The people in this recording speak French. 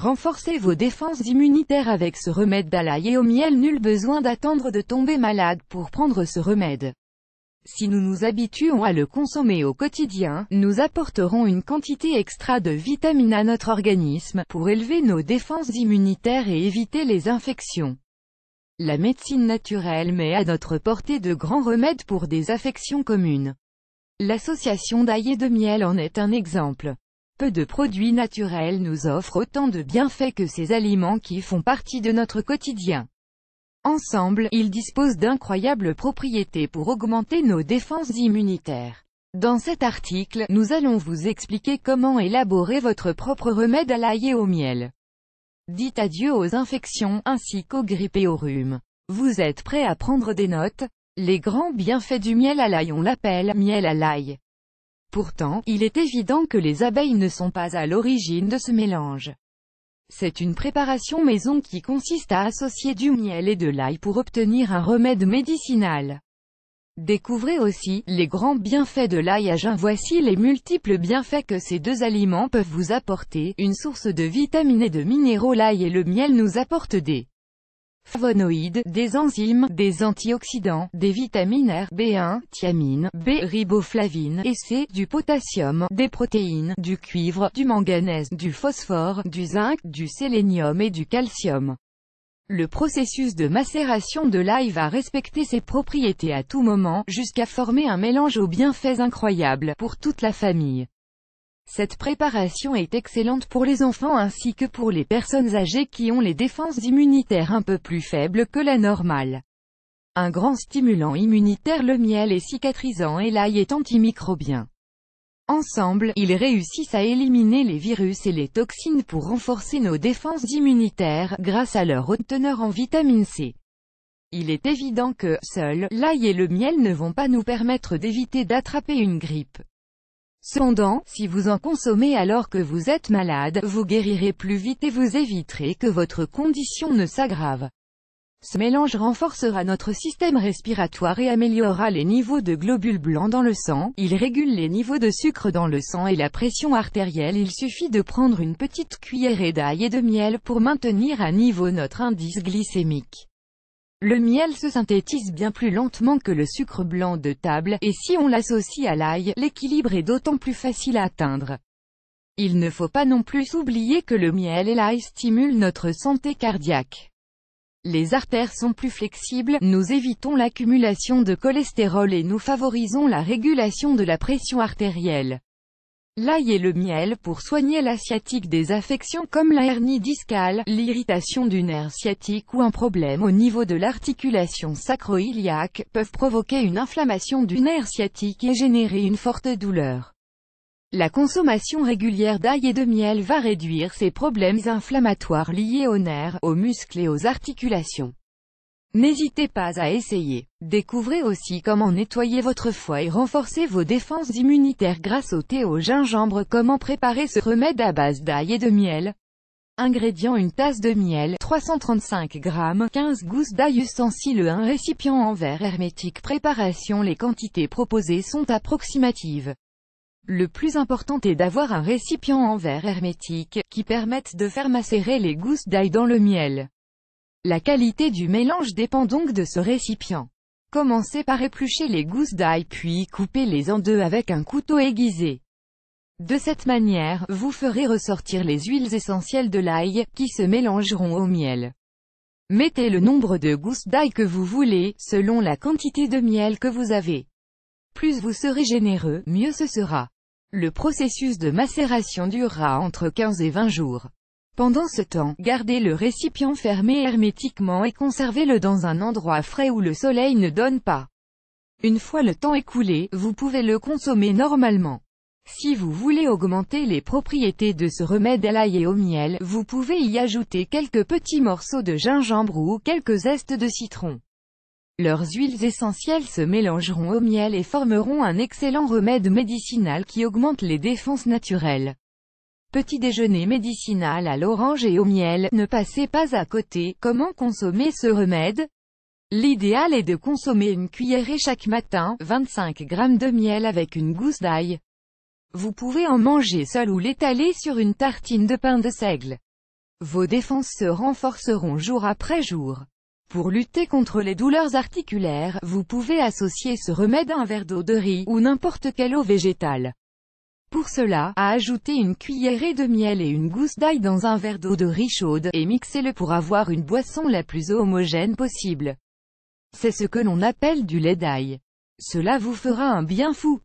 Renforcez vos défenses immunitaires avec ce remède d'ail et au miel nul besoin d'attendre de tomber malade pour prendre ce remède. Si nous nous habituons à le consommer au quotidien, nous apporterons une quantité extra de vitamines à notre organisme, pour élever nos défenses immunitaires et éviter les infections. La médecine naturelle met à notre portée de grands remèdes pour des affections communes. L'association d'ail et de miel en est un exemple. Peu de produits naturels nous offrent autant de bienfaits que ces aliments qui font partie de notre quotidien. Ensemble, ils disposent d'incroyables propriétés pour augmenter nos défenses immunitaires. Dans cet article, nous allons vous expliquer comment élaborer votre propre remède à l'ail et au miel. Dites adieu aux infections, ainsi qu'aux grippes et aux rhumes. Vous êtes prêt à prendre des notes Les grands bienfaits du miel à l'ail on l'appelle « miel à l'ail ». Pourtant, il est évident que les abeilles ne sont pas à l'origine de ce mélange. C'est une préparation maison qui consiste à associer du miel et de l'ail pour obtenir un remède médicinal. Découvrez aussi, les grands bienfaits de l'ail à jeun. Voici les multiples bienfaits que ces deux aliments peuvent vous apporter, une source de vitamines et de minéraux. L'ail et le miel nous apportent des flavonoïdes, des enzymes, des antioxydants, des vitamines R, B1, thiamine, B, riboflavine, et C, du potassium, des protéines, du cuivre, du manganèse, du phosphore, du zinc, du sélénium et du calcium. Le processus de macération de l'ail va respecter ses propriétés à tout moment, jusqu'à former un mélange aux bienfaits incroyables, pour toute la famille. Cette préparation est excellente pour les enfants ainsi que pour les personnes âgées qui ont les défenses immunitaires un peu plus faibles que la normale. Un grand stimulant immunitaire le miel est cicatrisant et l'ail est antimicrobien. Ensemble, ils réussissent à éliminer les virus et les toxines pour renforcer nos défenses immunitaires, grâce à leur haute teneur en vitamine C. Il est évident que, seul, l'ail et le miel ne vont pas nous permettre d'éviter d'attraper une grippe. Cependant, si vous en consommez alors que vous êtes malade, vous guérirez plus vite et vous éviterez que votre condition ne s'aggrave. Ce mélange renforcera notre système respiratoire et améliorera les niveaux de globules blancs dans le sang, il régule les niveaux de sucre dans le sang et la pression artérielle il suffit de prendre une petite cuillerée d'ail et de miel pour maintenir à niveau notre indice glycémique. Le miel se synthétise bien plus lentement que le sucre blanc de table, et si on l'associe à l'ail, l'équilibre est d'autant plus facile à atteindre. Il ne faut pas non plus oublier que le miel et l'ail stimulent notre santé cardiaque. Les artères sont plus flexibles, nous évitons l'accumulation de cholestérol et nous favorisons la régulation de la pression artérielle. L'ail et le miel pour soigner la sciatique des affections comme la hernie discale, l'irritation du nerf sciatique ou un problème au niveau de l'articulation sacro-iliaque, peuvent provoquer une inflammation du nerf sciatique et générer une forte douleur. La consommation régulière d'ail et de miel va réduire ces problèmes inflammatoires liés aux nerfs, aux muscles et aux articulations. N'hésitez pas à essayer. Découvrez aussi comment nettoyer votre foie et renforcer vos défenses immunitaires grâce au thé au gingembre. Comment préparer ce remède à base d'ail et de miel Ingrédients une tasse de miel, 335 g, 15 gousses d'ail ustensile un récipient en verre hermétique Préparation Les quantités proposées sont approximatives. Le plus important est d'avoir un récipient en verre hermétique, qui permette de faire macérer les gousses d'ail dans le miel. La qualité du mélange dépend donc de ce récipient. Commencez par éplucher les gousses d'ail puis coupez-les en deux avec un couteau aiguisé. De cette manière, vous ferez ressortir les huiles essentielles de l'ail, qui se mélangeront au miel. Mettez le nombre de gousses d'ail que vous voulez, selon la quantité de miel que vous avez. Plus vous serez généreux, mieux ce sera. Le processus de macération durera entre 15 et 20 jours. Pendant ce temps, gardez le récipient fermé hermétiquement et conservez-le dans un endroit frais où le soleil ne donne pas. Une fois le temps écoulé, vous pouvez le consommer normalement. Si vous voulez augmenter les propriétés de ce remède à l'ail et au miel, vous pouvez y ajouter quelques petits morceaux de gingembre ou quelques zestes de citron. Leurs huiles essentielles se mélangeront au miel et formeront un excellent remède médicinal qui augmente les défenses naturelles. Petit déjeuner médicinal à l'orange et au miel, ne passez pas à côté, comment consommer ce remède L'idéal est de consommer une cuillerée chaque matin, 25 g de miel avec une gousse d'ail. Vous pouvez en manger seul ou l'étaler sur une tartine de pain de seigle. Vos défenses se renforceront jour après jour. Pour lutter contre les douleurs articulaires, vous pouvez associer ce remède à un verre d'eau de riz, ou n'importe quelle eau végétale. Pour cela, à ajouter une cuillerée de miel et une gousse d'ail dans un verre d'eau de riz chaude, et mixez-le pour avoir une boisson la plus homogène possible. C'est ce que l'on appelle du lait d'ail. Cela vous fera un bien fou.